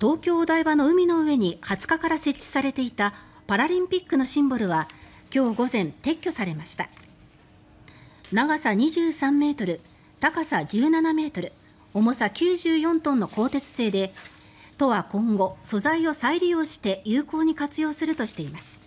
東京・お台場の海の上に20日から設置されていたパラリンピックのシンボルは今日午前、撤去されました。長さ2 3メートル、高さ1 7メートル、重さ94トンの鋼鉄製で都は今後素材を再利用して有効に活用するとしています。